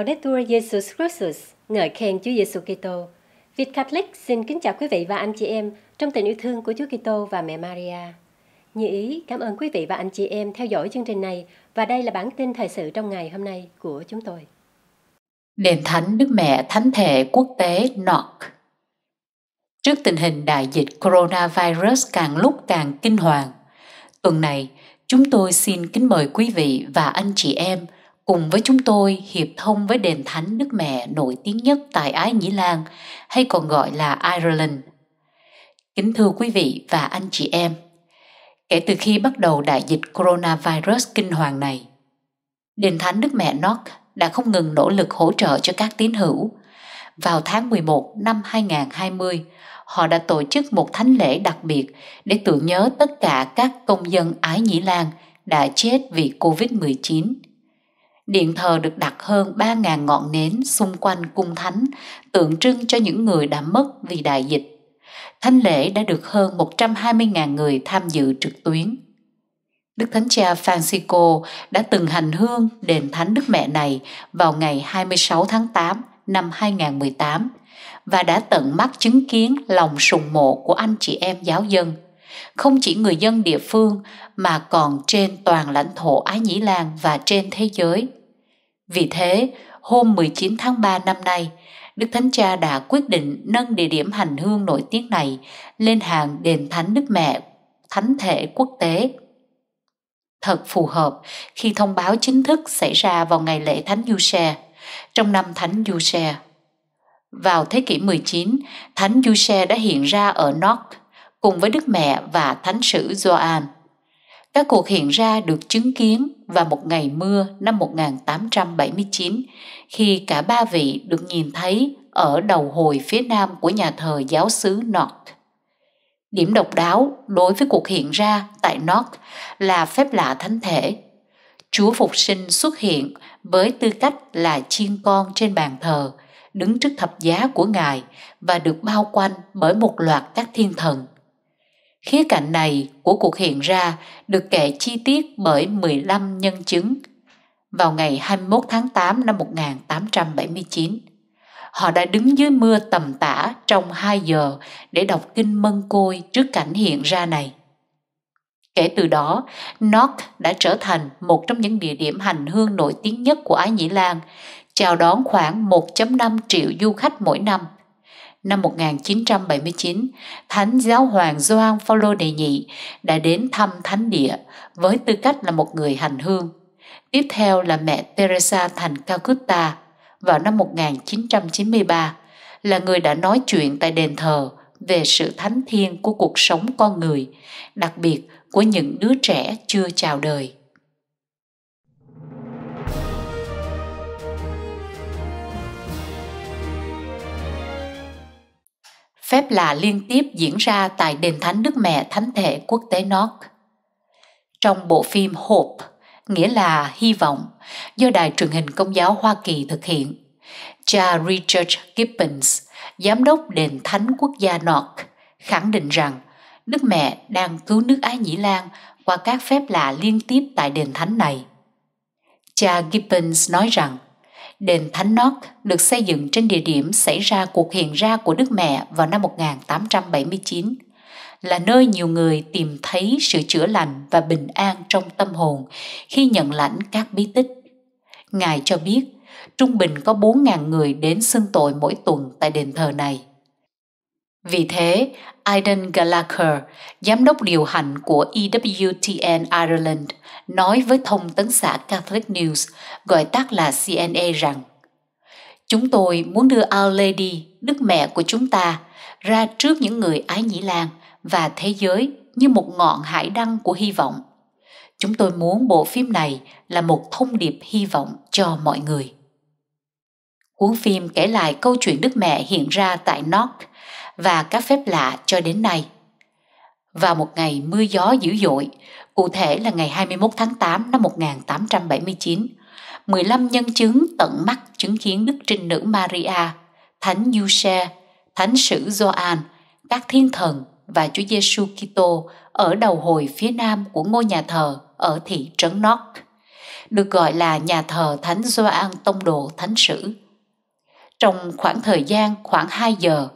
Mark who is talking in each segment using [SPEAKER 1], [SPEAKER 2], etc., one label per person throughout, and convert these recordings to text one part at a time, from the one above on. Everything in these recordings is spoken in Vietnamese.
[SPEAKER 1] Laudetur Jesus Christus, ngợi khen Chúa Giêsu Kitô. Việt Catholic xin kính chào quý vị và anh chị em trong tình yêu thương của Chúa Kitô và mẹ Maria. Như ý, cảm ơn quý vị và anh chị em theo dõi chương trình này và đây là bản tin thời sự trong ngày hôm nay của chúng tôi. Đền Thánh Đức Mẹ Thánh Thể Quốc tế NOC Trước tình hình đại dịch coronavirus càng lúc càng kinh hoàng, tuần này chúng tôi xin kính mời quý vị và anh chị em – cùng với chúng tôi hiệp thông với đền thánh Đức Mẹ nổi tiếng nhất tại Ái Nhĩ Lan hay còn gọi là Ireland. Kính thưa quý vị và anh chị em, kể từ khi bắt đầu đại dịch coronavirus kinh hoàng này, đền thánh Đức Mẹ North đã không ngừng nỗ lực hỗ trợ cho các tín hữu. Vào tháng 11 năm 2020, họ đã tổ chức một thánh lễ đặc biệt để tưởng nhớ tất cả các công dân Ái Nhĩ Lan đã chết vì COVID-19 Điện thờ được đặt hơn 3.000 ngọn nến xung quanh cung thánh, tượng trưng cho những người đã mất vì đại dịch. Thánh lễ đã được hơn 120.000 người tham dự trực tuyến. Đức Thánh Cha Francisco đã từng hành hương đền Thánh Đức Mẹ này vào ngày 26 tháng 8 năm 2018 và đã tận mắt chứng kiến lòng sùng mộ của anh chị em giáo dân, không chỉ người dân địa phương mà còn trên toàn lãnh thổ Ái Nhĩ Lan và trên thế giới – vì thế, hôm 19 tháng 3 năm nay, Đức Thánh Cha đã quyết định nâng địa điểm hành hương nổi tiếng này lên hàng đền Thánh Đức Mẹ, Thánh thể quốc tế. Thật phù hợp khi thông báo chính thức xảy ra vào ngày lễ Thánh Du Xe, trong năm Thánh Du Xe. Vào thế kỷ 19, Thánh Du Xe đã hiện ra ở North cùng với Đức Mẹ và Thánh sử Gioan. Các cuộc hiện ra được chứng kiến vào một ngày mưa năm 1879 khi cả ba vị được nhìn thấy ở đầu hồi phía nam của nhà thờ giáo xứ North. Điểm độc đáo đối với cuộc hiện ra tại North là phép lạ thánh thể. Chúa Phục sinh xuất hiện với tư cách là chiên con trên bàn thờ, đứng trước thập giá của Ngài và được bao quanh bởi một loạt các thiên thần – Khía cạnh này của cuộc hiện ra được kể chi tiết bởi 15 nhân chứng. Vào ngày 21 tháng 8 năm 1879, họ đã đứng dưới mưa tầm tã trong 2 giờ để đọc kinh mân côi trước cảnh hiện ra này. Kể từ đó, Nok đã trở thành một trong những địa điểm hành hương nổi tiếng nhất của Ái Nhĩ Lan, chào đón khoảng 1.5 triệu du khách mỗi năm – năm 1979, Thánh Giáo hoàng Gioan Phaolô đệ nhị đã đến thăm thánh địa với tư cách là một người hành hương. Tiếp theo là mẹ Teresa thành Calcutta vào năm 1993 là người đã nói chuyện tại đền thờ về sự thánh thiêng của cuộc sống con người, đặc biệt của những đứa trẻ chưa chào đời. phép lạ liên tiếp diễn ra tại đền thánh Đức Mẹ Thánh thể quốc tế North. Trong bộ phim Hope, nghĩa là hy vọng, do Đài truyền hình Công giáo Hoa Kỳ thực hiện, cha Richard Gibbons, giám đốc đền thánh quốc gia North, khẳng định rằng Đức Mẹ đang cứu nước Ái Nhĩ Lan qua các phép lạ liên tiếp tại đền thánh này. Cha Gibbons nói rằng Đền Thánh Nót được xây dựng trên địa điểm xảy ra cuộc hiện ra của Đức Mẹ vào năm 1879, là nơi nhiều người tìm thấy sự chữa lành và bình an trong tâm hồn khi nhận lãnh các bí tích. Ngài cho biết, trung bình có 4.000 người đến xưng tội mỗi tuần tại đền thờ này. Vì thế, Aidan Gallagher, giám đốc điều hành của EWTN Ireland, nói với thông tấn xã Catholic News, gọi tắt là CNA rằng Chúng tôi muốn đưa Our Lady, Đức Mẹ của chúng ta, ra trước những người ái nhĩ lan và thế giới như một ngọn hải đăng của hy vọng. Chúng tôi muốn bộ phim này là một thông điệp hy vọng cho mọi người. Cuốn phim kể lại câu chuyện Đức Mẹ hiện ra tại North và các phép lạ cho đến nay. Vào một ngày mưa gió dữ dội, cụ thể là ngày 21 tháng 8 năm 1879, 15 nhân chứng tận mắt chứng kiến Đức Trinh Nữ Maria, Thánh Giuse, Thánh Sử Gioan, các thiên thần và Chúa Giêsu Kitô ở đầu hồi phía nam của ngôi nhà thờ ở thị trấn North, được gọi là nhà thờ Thánh Gioan Tông Đồ Thánh Sử. Trong khoảng thời gian khoảng 2 giờ,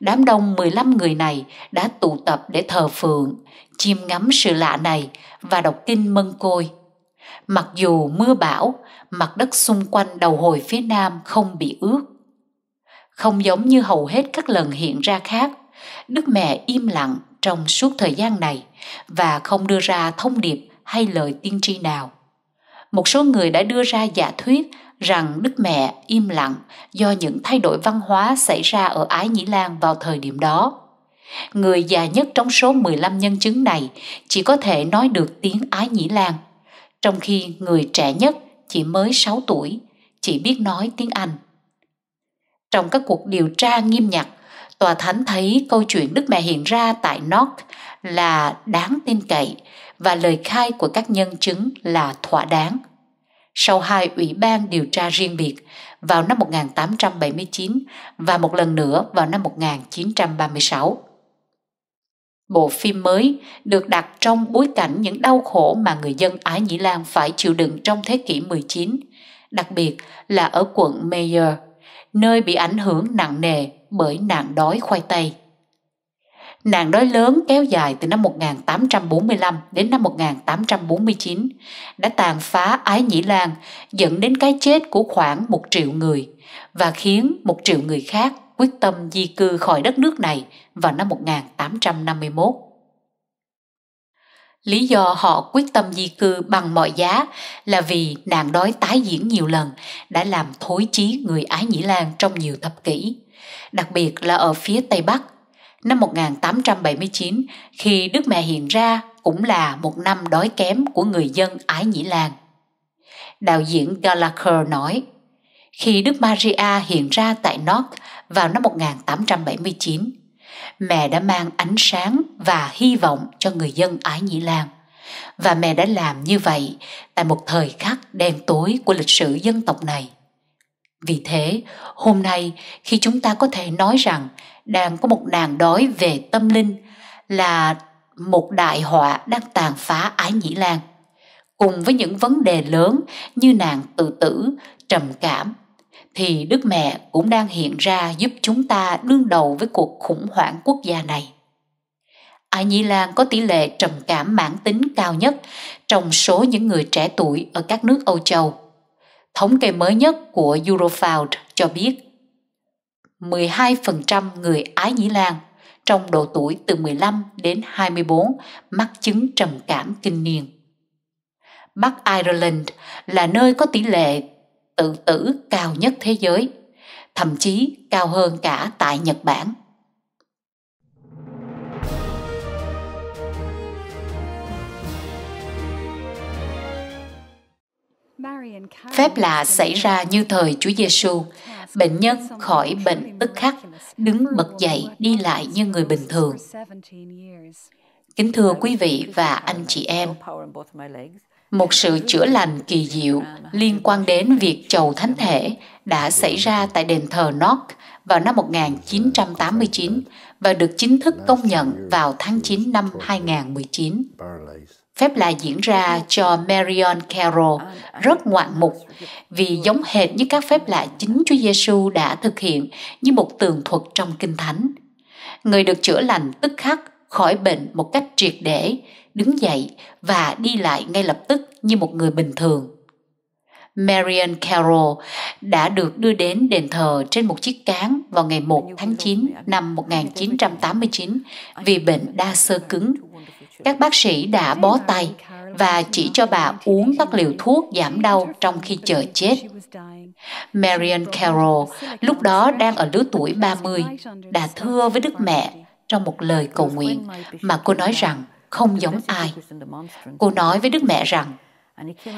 [SPEAKER 1] đám đông 15 người này đã tụ tập để thờ phượng, chiêm ngắm sự lạ này và đọc kinh mân côi. Mặc dù mưa bão, mặt đất xung quanh đầu hồi phía nam không bị ướt. Không giống như hầu hết các lần hiện ra khác, Đức Mẹ im lặng trong suốt thời gian này và không đưa ra thông điệp hay lời tiên tri nào. Một số người đã đưa ra giả thuyết rằng Đức Mẹ im lặng do những thay đổi văn hóa xảy ra ở Ái Nhĩ Lan vào thời điểm đó. Người già nhất trong số 15 nhân chứng này chỉ có thể nói được tiếng Ái Nhĩ Lan, trong khi người trẻ nhất chỉ mới 6 tuổi, chỉ biết nói tiếng Anh. Trong các cuộc điều tra nghiêm ngặt, tòa thánh thấy câu chuyện Đức Mẹ hiện ra tại North là đáng tin cậy và lời khai của các nhân chứng là thỏa đáng – sau hai ủy ban điều tra riêng biệt vào năm 1879 và một lần nữa vào năm 1936. Bộ phim mới được đặt trong bối cảnh những đau khổ mà người dân Ái Nhĩ Lan phải chịu đựng trong thế kỷ 19, đặc biệt là ở quận Mayer, nơi bị ảnh hưởng nặng nề bởi nạn đói khoai tây. Nạn đói lớn kéo dài từ năm 1845 đến năm 1849 đã tàn phá Ái Nhĩ Lan dẫn đến cái chết của khoảng một triệu người và khiến một triệu người khác quyết tâm di cư khỏi đất nước này vào năm 1851. Lý do họ quyết tâm di cư bằng mọi giá là vì nạn đói tái diễn nhiều lần đã làm thối chí người Ái Nhĩ Lan trong nhiều thập kỷ, đặc biệt là ở phía Tây Bắc năm 1879 khi Đức Mẹ hiện ra cũng là một năm đói kém của người dân Ái Nhĩ Lan. Đạo diễn Gallagher nói, khi Đức Maria hiện ra tại North vào năm 1879, mẹ đã mang ánh sáng và hy vọng cho người dân Ái Nhĩ Lan. Và mẹ đã làm như vậy tại một thời khắc đen tối của lịch sử dân tộc này. Vì thế, hôm nay khi chúng ta có thể nói rằng đang có một đàn đói về tâm linh là một đại họa đang tàn phá Ái Nhĩ Lan cùng với những vấn đề lớn như nạn tự tử, trầm cảm thì Đức Mẹ cũng đang hiện ra giúp chúng ta đương đầu với cuộc khủng hoảng quốc gia này. Ái Nhi Lan có tỷ lệ trầm cảm mãn tính cao nhất trong số những người trẻ tuổi ở các nước Âu Châu. Thống kê mới nhất của Eurofound cho biết 12% người Ái Nhĩ Lan trong độ tuổi từ 15 đến 24 mắc chứng trầm cảm kinh niên. Bắc Ireland là nơi có tỷ lệ tự tử cao nhất thế giới, thậm chí cao hơn cả tại Nhật Bản. Phép lạ xảy ra như thời Chúa Giêsu. Bệnh nhân khỏi bệnh tức khắc, đứng bật dậy, đi lại như người bình thường. Kính thưa quý vị và anh chị em, một sự chữa lành kỳ diệu liên quan đến việc chầu thánh thể đã xảy ra tại đền thờ North vào năm 1989 và được chính thức công nhận vào tháng 9 năm 2019. Phép lạ diễn ra cho Marion Carroll rất ngoạn mục vì giống hệt như các phép lạ chính Chúa Giêsu đã thực hiện như một tường thuật trong Kinh Thánh. Người được chữa lành tức khắc khỏi bệnh một cách triệt để, đứng dậy và đi lại ngay lập tức như một người bình thường. Marion Carroll đã được đưa đến đền thờ trên một chiếc cán vào ngày 1 tháng 9 năm 1989 vì bệnh đa sơ cứng các bác sĩ đã bó tay và chỉ cho bà uống các liều thuốc giảm đau trong khi chờ chết. Marian Carroll lúc đó đang ở lứa tuổi 30, đã thưa với Đức Mẹ trong một lời cầu nguyện mà cô nói rằng không giống ai. Cô nói với Đức Mẹ rằng,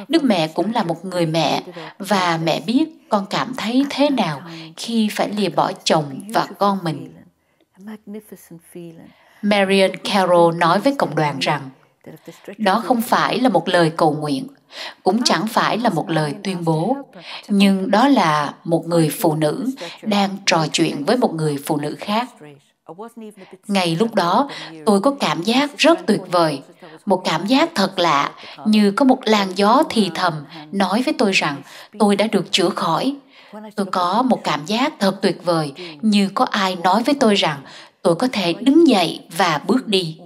[SPEAKER 1] Đức Mẹ cũng là một người mẹ và mẹ biết con cảm thấy thế nào khi phải lìa bỏ chồng và con mình. Marion Carroll nói với cộng đoàn rằng đó không phải là một lời cầu nguyện, cũng chẳng phải là một lời tuyên bố, nhưng đó là một người phụ nữ đang trò chuyện với một người phụ nữ khác. Ngay lúc đó, tôi có cảm giác rất tuyệt vời, một cảm giác thật lạ, như có một làn gió thì thầm nói với tôi rằng tôi đã được chữa khỏi. Tôi có một cảm giác thật tuyệt vời, như có ai nói với tôi rằng tôi có thể đứng dậy và bước đi.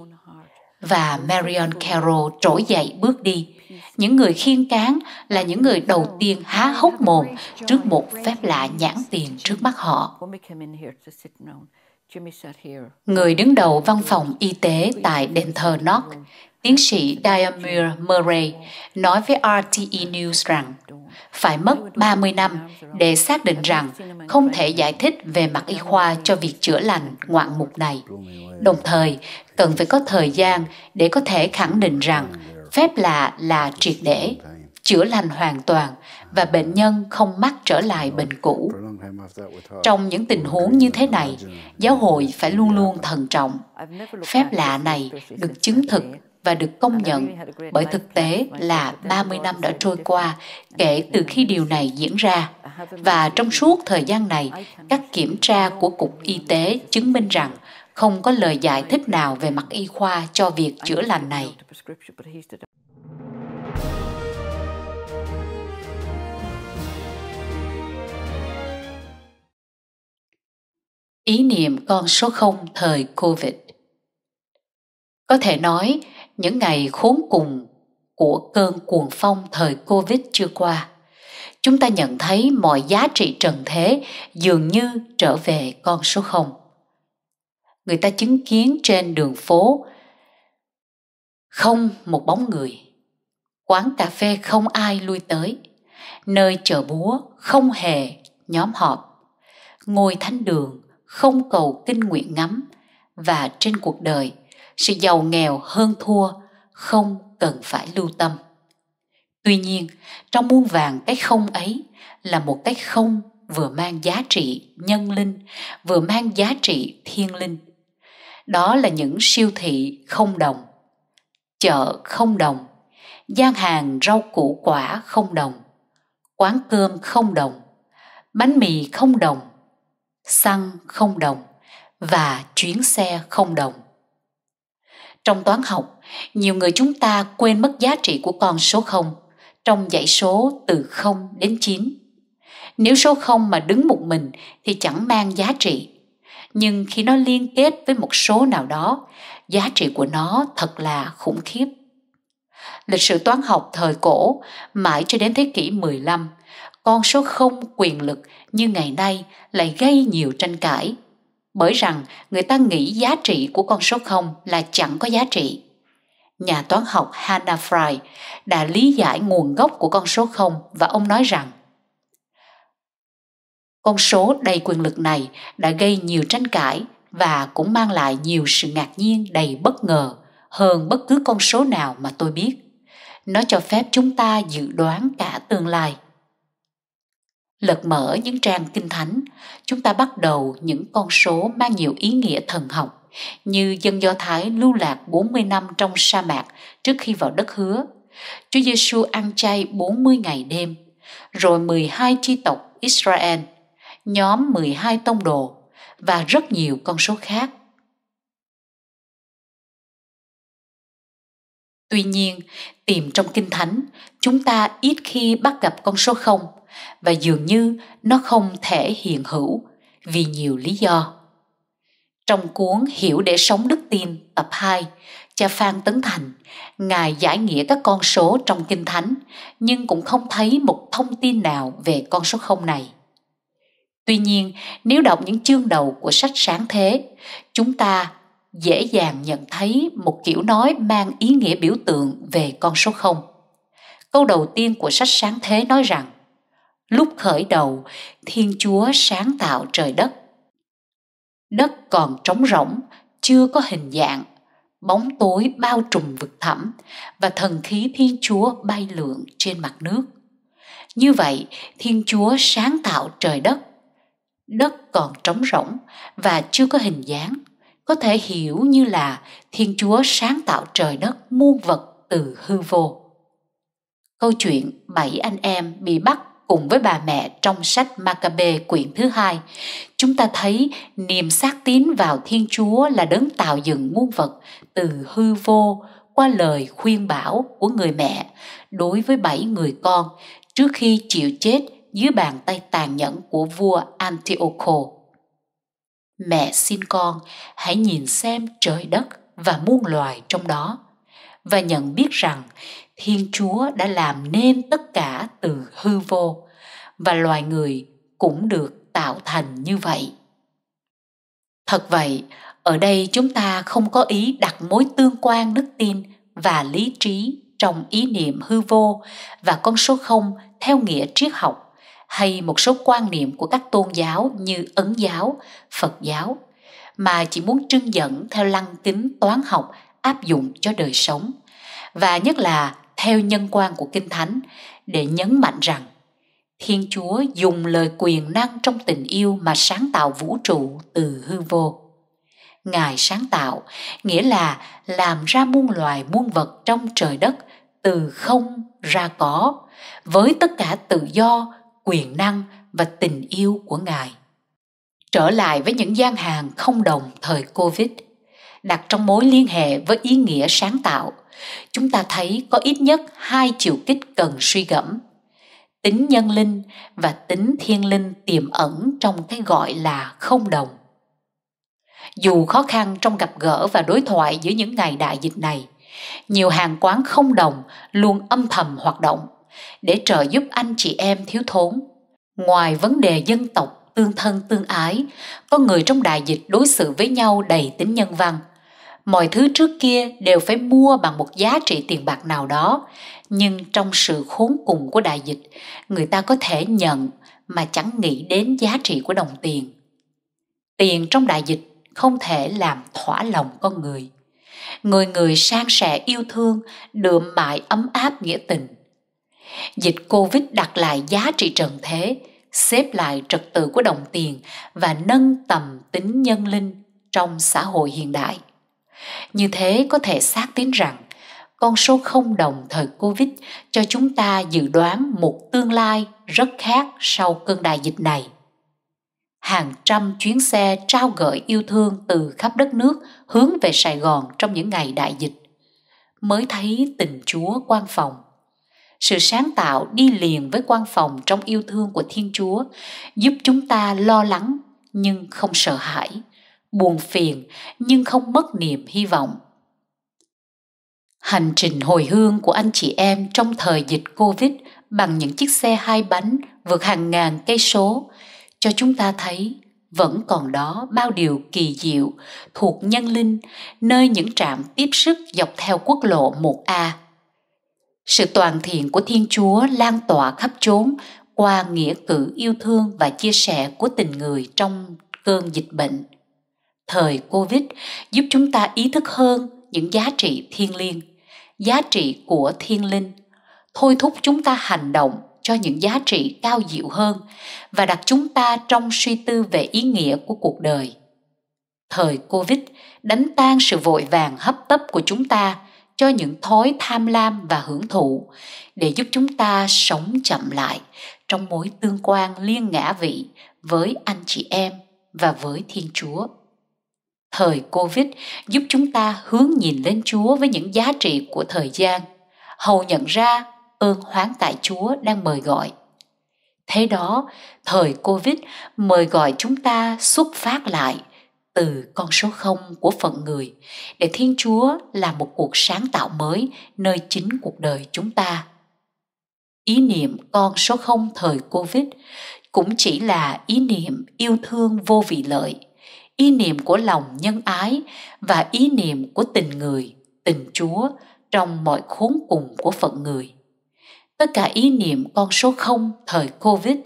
[SPEAKER 1] Và Marion Carroll trỗi dậy bước đi. Những người khiên cán là những người đầu tiên há hốc mồm trước một phép lạ nhãn tiền trước mắt họ. Người đứng đầu văn phòng y tế tại đền thờ North, Tiến sĩ Diamir Murray nói với RTE News rằng phải mất 30 năm để xác định rằng không thể giải thích về mặt y khoa cho việc chữa lành ngoạn mục này. Đồng thời, cần phải có thời gian để có thể khẳng định rằng phép lạ là triệt để, chữa lành hoàn toàn và bệnh nhân không mắc trở lại bệnh cũ. Trong những tình huống như thế này, giáo hội phải luôn luôn thận trọng. Phép lạ này được chứng thực và được công nhận bởi thực tế là 30 năm đã trôi qua kể từ khi điều này diễn ra. Và trong suốt thời gian này, các kiểm tra của Cục Y tế chứng minh rằng không có lời giải thích nào về mặt y khoa cho việc chữa lành này. Ý niệm con số 0 thời COVID Có thể nói, những ngày khốn cùng của cơn cuồng phong thời Covid chưa qua. Chúng ta nhận thấy mọi giá trị trần thế dường như trở về con số không Người ta chứng kiến trên đường phố không một bóng người, quán cà phê không ai lui tới, nơi chợ búa không hề nhóm họp, ngồi thánh đường không cầu kinh nguyện ngắm và trên cuộc đời – sự giàu nghèo hơn thua không cần phải lưu tâm tuy nhiên trong muôn vàng cái không ấy là một cái không vừa mang giá trị nhân linh vừa mang giá trị thiên linh đó là những siêu thị không đồng chợ không đồng gian hàng rau củ quả không đồng quán cơm không đồng bánh mì không đồng xăng không đồng và chuyến xe không đồng trong toán học, nhiều người chúng ta quên mất giá trị của con số 0 trong dãy số từ 0 đến 9. Nếu số 0 mà đứng một mình thì chẳng mang giá trị, nhưng khi nó liên kết với một số nào đó, giá trị của nó thật là khủng khiếp. Lịch sử toán học thời cổ mãi cho đến thế kỷ 15, con số 0 quyền lực như ngày nay lại gây nhiều tranh cãi bởi rằng người ta nghĩ giá trị của con số 0 là chẳng có giá trị. Nhà toán học Hannah Fry đã lý giải nguồn gốc của con số 0 và ông nói rằng con số đầy quyền lực này đã gây nhiều tranh cãi và cũng mang lại nhiều sự ngạc nhiên đầy bất ngờ hơn bất cứ con số nào mà tôi biết. Nó cho phép chúng ta dự đoán cả tương lai Lật mở những trang kinh thánh, chúng ta bắt đầu những con số mang nhiều ý nghĩa thần học, như dân Do Thái lưu lạc 40 năm trong sa mạc trước khi vào đất hứa. Chúa Giêsu ăn chay 40 ngày đêm, rồi 12 chi tộc Israel, nhóm 12 tông đồ và rất nhiều con số khác. Tuy nhiên, tìm trong Kinh Thánh, chúng ta ít khi bắt gặp con số 0 và dường như nó không thể hiện hữu vì nhiều lý do. Trong cuốn Hiểu để sống đức tin tập 2, cha Phan Tấn Thành, Ngài giải nghĩa các con số trong Kinh Thánh, nhưng cũng không thấy một thông tin nào về con số 0 này. Tuy nhiên, nếu đọc những chương đầu của sách sáng thế, chúng ta dễ dàng nhận thấy một kiểu nói mang ý nghĩa biểu tượng về con số 0. Câu đầu tiên của sách Sáng Thế nói rằng Lúc khởi đầu, Thiên Chúa sáng tạo trời đất. Đất còn trống rỗng, chưa có hình dạng, bóng tối bao trùm vực thẳm và thần khí Thiên Chúa bay lượn trên mặt nước. Như vậy, Thiên Chúa sáng tạo trời đất. Đất còn trống rỗng và chưa có hình dáng, có thể hiểu như là thiên chúa sáng tạo trời đất muôn vật từ hư vô câu chuyện bảy anh em bị bắt cùng với bà mẹ trong sách Maccabe quyển thứ hai, chúng ta thấy niềm xác tín vào Thiên Chúa là đấng tạo dựng muôn vật từ hư vô qua lời khuyên bảo của người mẹ đối với bảy người con trước khi chịu chết dưới bàn tay tàn nhẫn của vua Antiochus mẹ xin con hãy nhìn xem trời đất và muôn loài trong đó và nhận biết rằng thiên chúa đã làm nên tất cả từ hư vô và loài người cũng được tạo thành như vậy thật vậy ở đây chúng ta không có ý đặt mối tương quan đức tin và lý trí trong ý niệm hư vô và con số không theo nghĩa triết học hay một số quan niệm của các tôn giáo như ấn giáo phật giáo mà chỉ muốn trưng dẫn theo lăng kính toán học áp dụng cho đời sống và nhất là theo nhân quan của kinh thánh để nhấn mạnh rằng thiên chúa dùng lời quyền năng trong tình yêu mà sáng tạo vũ trụ từ hư vô ngài sáng tạo nghĩa là làm ra muôn loài muôn vật trong trời đất từ không ra có với tất cả tự do quyền năng và tình yêu của Ngài. Trở lại với những gian hàng không đồng thời Covid, đặt trong mối liên hệ với ý nghĩa sáng tạo, chúng ta thấy có ít nhất hai chiều kích cần suy gẫm. Tính nhân linh và tính thiên linh tiềm ẩn trong cái gọi là không đồng. Dù khó khăn trong gặp gỡ và đối thoại giữa những ngày đại dịch này, nhiều hàng quán không đồng luôn âm thầm hoạt động để trợ giúp anh chị em thiếu thốn. Ngoài vấn đề dân tộc, tương thân tương ái, con người trong đại dịch đối xử với nhau đầy tính nhân văn. Mọi thứ trước kia đều phải mua bằng một giá trị tiền bạc nào đó, nhưng trong sự khốn cùng của đại dịch, người ta có thể nhận mà chẳng nghĩ đến giá trị của đồng tiền. Tiền trong đại dịch không thể làm thỏa lòng con người người người sang sẻ yêu thương đượm mại ấm áp nghĩa tình Dịch Covid đặt lại giá trị trần thế, xếp lại trật tự của đồng tiền và nâng tầm tính nhân linh trong xã hội hiện đại. Như thế có thể xác tín rằng con số không đồng thời Covid cho chúng ta dự đoán một tương lai rất khác sau cơn đại dịch này. Hàng trăm chuyến xe trao gửi yêu thương từ khắp đất nước hướng về Sài Gòn trong những ngày đại dịch. Mới thấy tình Chúa quan phòng sự sáng tạo đi liền với quan phòng trong yêu thương của thiên chúa giúp chúng ta lo lắng nhưng không sợ hãi buồn phiền nhưng không mất niềm hy vọng hành trình hồi hương của anh chị em trong thời dịch covid bằng những chiếc xe hai bánh vượt hàng ngàn cây số cho chúng ta thấy vẫn còn đó bao điều kỳ diệu thuộc nhân linh nơi những trạm tiếp sức dọc theo quốc lộ 1A sự toàn thiện của Thiên Chúa lan tỏa khắp chốn qua nghĩa cử yêu thương và chia sẻ của tình người trong cơn dịch bệnh. Thời Covid giúp chúng ta ý thức hơn những giá trị thiêng liêng, giá trị của thiên linh, thôi thúc chúng ta hành động cho những giá trị cao diệu hơn và đặt chúng ta trong suy tư về ý nghĩa của cuộc đời. Thời Covid đánh tan sự vội vàng hấp tấp của chúng ta cho những thói tham lam và hưởng thụ để giúp chúng ta sống chậm lại trong mối tương quan liên ngã vị với anh chị em và với thiên chúa thời covid giúp chúng ta hướng nhìn lên chúa với những giá trị của thời gian hầu nhận ra ơn hoán tại chúa đang mời gọi thế đó thời covid mời gọi chúng ta xuất phát lại từ con số không của phận người để Thiên Chúa làm một cuộc sáng tạo mới nơi chính cuộc đời chúng ta. Ý niệm con số không thời Covid cũng chỉ là ý niệm yêu thương vô vị lợi, ý niệm của lòng nhân ái và ý niệm của tình người, tình Chúa trong mọi khốn cùng của phận người. Tất cả ý niệm con số không thời Covid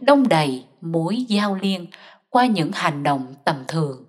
[SPEAKER 1] đông đầy mối giao liên qua những hành động tầm thường